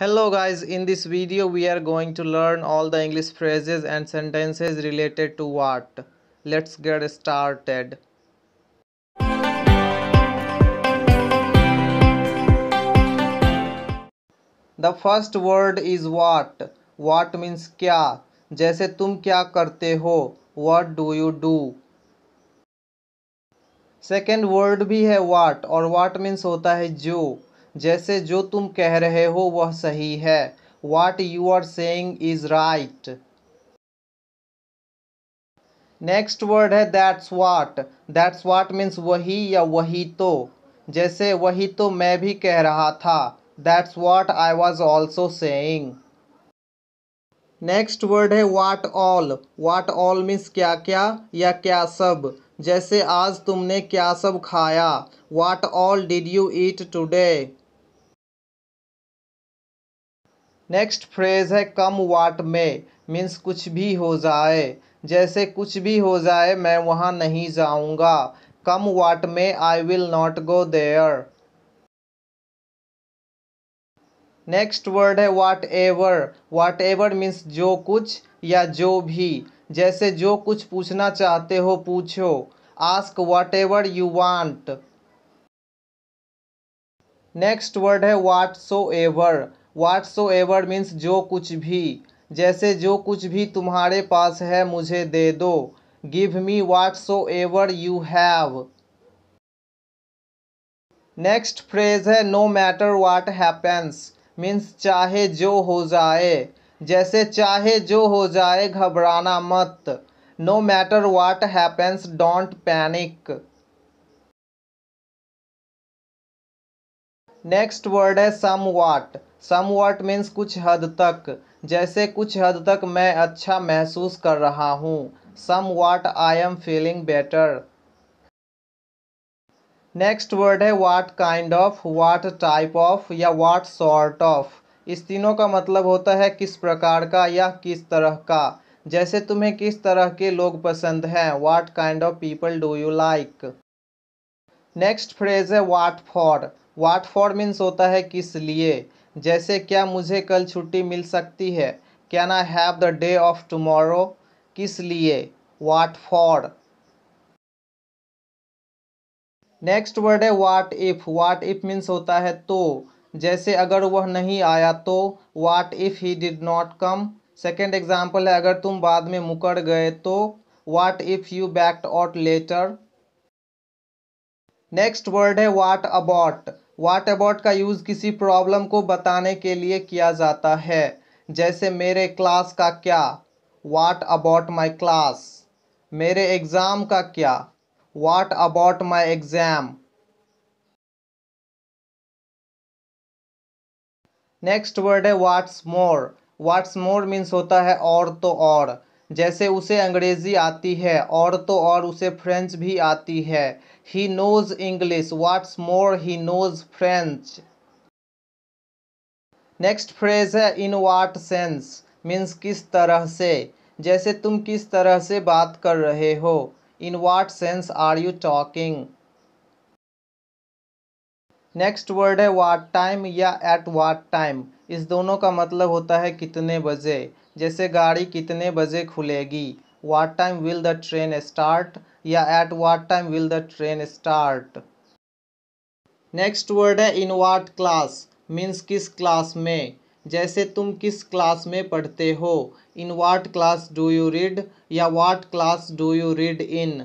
Hello guys, in this video we are going to learn all the English phrases and sentences related to what. Let's get started. The first word is what. What means क्या जैसे तुम क्या करते हो What do you do? Second word भी है what और what means होता है जो जैसे जो तुम कह रहे हो वह सही है what you are saying is right next word है that's what that's what means वही या वही तो जैसे वही तो मैं भी कह रहा था that's what I was also saying next word है what all what all means क्या क्या या क्या सब जैसे आज तुमने क्या सब खाया what all did you eat today next phrase है कम वाट में मीन्स कुछ भी हो जाए जैसे कुछ भी हो जाए मैं वहाँ नहीं जाऊँगा कम वाट में I will not go there next word है whatever whatever means जो कुछ या जो भी जैसे जो कुछ पूछना चाहते हो पूछो ask whatever you want next word है what so ever so ever means जो कुछ भी जैसे जो कुछ भी तुम्हारे पास है मुझे दे दो give me so ever you have next phrase है no matter what happens means चाहे जो हो जाए जैसे चाहे जो हो जाए घबराना मत no matter what happens don't panic next word है सम वाट समवट मीन्स कुछ हद तक जैसे कुछ हद तक मैं अच्छा महसूस कर रहा हूँ somewhat I am feeling better next word है what kind of what type of या वाट सॉर्ट ऑफ इस तीनों का मतलब होता है किस प्रकार का या किस तरह का जैसे तुम्हें किस तरह के लोग पसंद हैं what kind of people do you like next phrase है what for what for means होता है किस लिए जैसे क्या मुझे कल छुट्टी मिल सकती है can I have the day off tomorrow किस लिए वाट फॉर नेक्स्ट वर्ड है what if what if means होता है तो जैसे अगर वह नहीं आया तो what if he did not come second example है अगर तुम बाद में मुकर गए तो what if you backed out later next word है वाट अबाउट वाट अबाउट का यूज़ किसी प्रॉब्लम को बताने के लिए किया जाता है जैसे मेरे क्लास का क्या वाट अबाउट माई क्लास मेरे एग्ज़ाम का क्या what about my exam next word है what's more what's more means होता है और तो और जैसे उसे अंग्रेज़ी आती है और तो और उसे फ्रेंच भी आती है he knows English what's more he knows French next phrase है इन वाट सेंस मीन्स किस तरह से जैसे तुम किस तरह से बात कर रहे हो in what sense are you talking next word है वाट टाइम या एट वाट टाइम इस दोनों का मतलब होता है कितने बजे जैसे गाड़ी कितने बजे खुलेगी what time will the train start या at what time will the train start next word है इन वाट क्लास मीन्स किस क्लास में जैसे तुम किस क्लास में पढ़ते हो in what class do you read या what class do you read in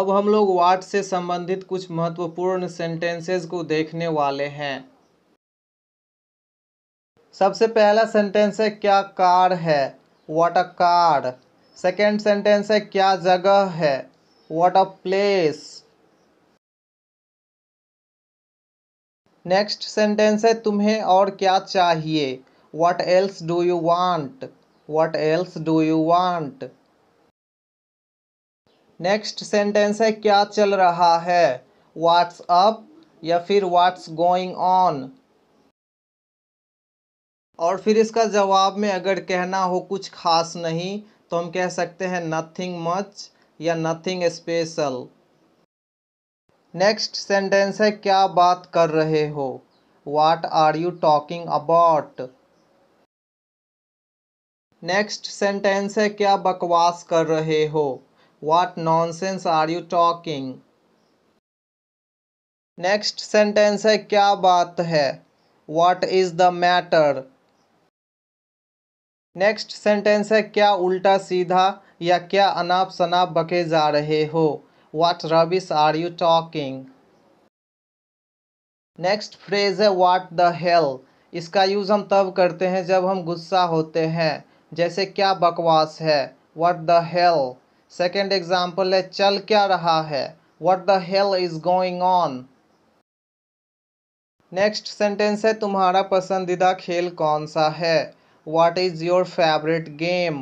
अब हम लोग वाट से संबंधित कुछ महत्वपूर्ण सेंटेंसेस को देखने वाले हैं सबसे पहला सेंटेंस है क्या कार है what a car second sentence है क्या जगह है what a place next sentence है तुम्हें और क्या चाहिए what else do you want what else do you want next sentence है क्या चल रहा है वाट्स अप या फिर व्हाट्स गोइंग ऑन और फिर इसका जवाब में अगर कहना हो कुछ खास नहीं तो हम कह सकते हैं नथिंग मच या नथिंग स्पेशल नेक्स्ट सेंटेंस है क्या बात कर रहे हो what are you talking about next sentence है क्या बकवास कर रहे हो what nonsense are you talking next sentence है क्या बात है what is the matter next sentence है क्या उल्टा सीधा या क्या अनाप शनाप बके जा रहे हो what rubbish are you talking next phrase है वाट द हेल इसका यूज़ हम तब करते हैं जब हम गुस्सा होते हैं जैसे क्या बकवास है what the hell second example है चल क्या रहा है what the hell is going on next sentence है तुम्हारा पसंदीदा खेल कौन सा है what is your favourite game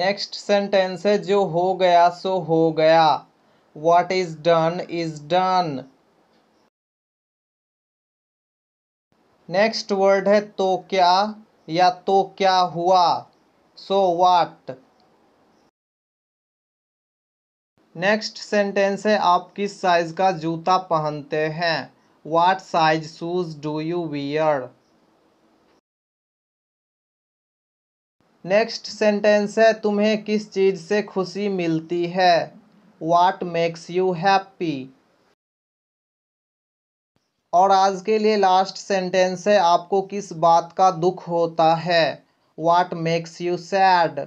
next sentence है जो हो गया सो हो गया what is done is done next word है तो क्या या तो क्या हुआ so so what next sentence है आप किस साइज का जूता पहनते हैं what size shoes do you wear next sentence है तुम्हें किस चीज़ से खुशी मिलती है वाट मेक्स यू हैप्पी और आज के लिए लास्ट सेंटेंस है आपको किस बात का दुख होता है वाट मेक्स यू सैड